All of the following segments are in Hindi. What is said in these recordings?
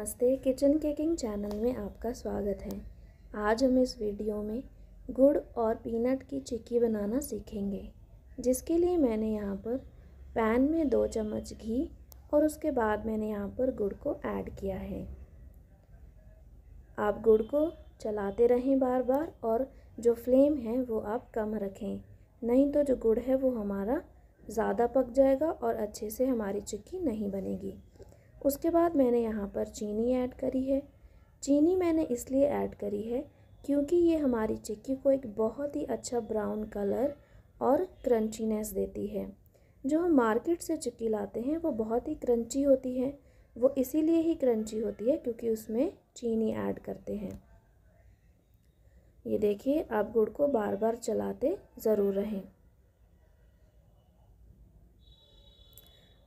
नमस्ते किचन केकिंग चैनल में आपका स्वागत है आज हम इस वीडियो में गुड़ और पीनट की चिक्की बनाना सीखेंगे जिसके लिए मैंने यहाँ पर पैन में दो चम्मच घी और उसके बाद मैंने यहाँ पर गुड़ को ऐड किया है आप गुड़ को चलाते रहें बार बार और जो फ्लेम है वो आप कम रखें नहीं तो जो गुड़ है वो हमारा ज़्यादा पक जाएगा और अच्छे से हमारी चिक्की नहीं बनेगी उसके बाद मैंने यहाँ पर चीनी ऐड करी है चीनी मैंने इसलिए ऐड करी है क्योंकि ये हमारी चिक्की को एक बहुत ही अच्छा ब्राउन कलर और क्रंचीनेस देती है जो हम मार्केट से चिक्की लाते हैं वो बहुत ही क्रंची होती है वो इसीलिए ही क्रंची होती है क्योंकि उसमें चीनी ऐड करते हैं ये देखिए आप गुड़ को बार बार चलाते ज़रूर रहें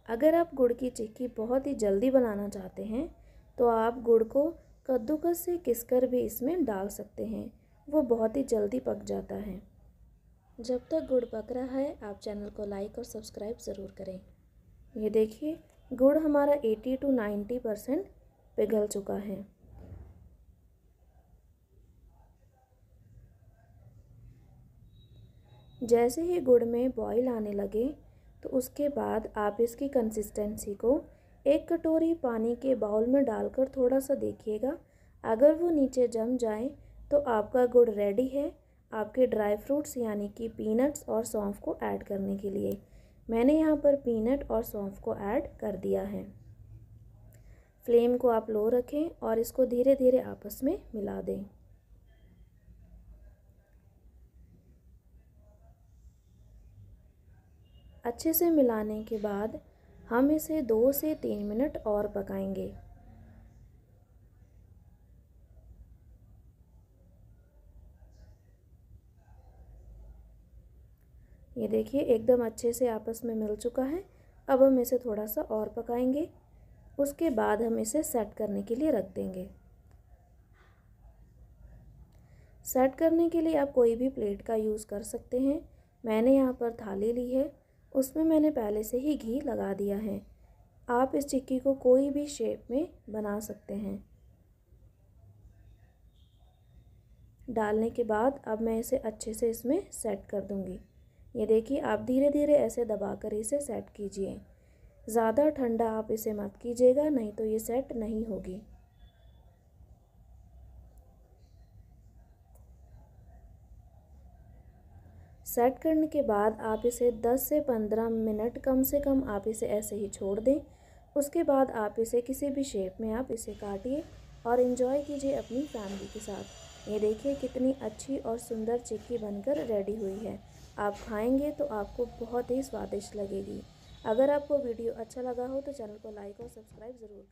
अगर आप गुड़ की चिक्की बहुत ही जल्दी बनाना चाहते हैं तो आप गुड़ को कद्दूकस से किसकर भी इसमें डाल सकते हैं वो बहुत ही जल्दी पक जाता है जब तक गुड़ पक रहा है आप चैनल को लाइक और सब्सक्राइब ज़रूर करें ये देखिए गुड़ हमारा 80 टू 90 परसेंट पिघल चुका है जैसे ही गुड़ में बॉईल आने लगे तो उसके बाद आप इसकी कंसिस्टेंसी को एक कटोरी पानी के बाउल में डालकर थोड़ा सा देखिएगा अगर वो नीचे जम जाए तो आपका गुड़ रेडी है आपके ड्राई फ्रूट्स यानी कि पीनट्स और सौंफ को ऐड करने के लिए मैंने यहाँ पर पीनट और सौंफ को ऐड कर दिया है फ्लेम को आप लो रखें और इसको धीरे धीरे आपस में मिला दें अच्छे से मिलाने के बाद हम इसे दो से तीन मिनट और पकाएंगे ये देखिए एकदम अच्छे से आपस में मिल चुका है अब हम इसे थोड़ा सा और पकाएंगे उसके बाद हम इसे सेट करने के लिए रख देंगे सेट करने के लिए आप कोई भी प्लेट का यूज़ कर सकते हैं मैंने यहाँ पर थाली ली है उसमें मैंने पहले से ही घी लगा दिया है आप इस टिक्की को कोई भी शेप में बना सकते हैं डालने के बाद अब मैं इसे अच्छे से इसमें सेट कर दूँगी ये देखिए आप धीरे धीरे ऐसे दबा कर इसे सेट कीजिए ज़्यादा ठंडा आप इसे मत कीजिएगा नहीं तो ये सेट नहीं होगी सेट करने के बाद आप इसे 10 से 15 मिनट कम से कम आप इसे ऐसे ही छोड़ दें उसके बाद आप इसे किसी भी शेप में आप इसे काटिए और इन्जॉय कीजिए अपनी फैमिली के साथ ये देखिए कितनी अच्छी और सुंदर चिक्की बनकर रेडी हुई है आप खाएंगे तो आपको बहुत ही स्वादिष्ट लगेगी अगर आपको वीडियो अच्छा लगा हो तो चैनल को लाइक और सब्सक्राइब ज़रूर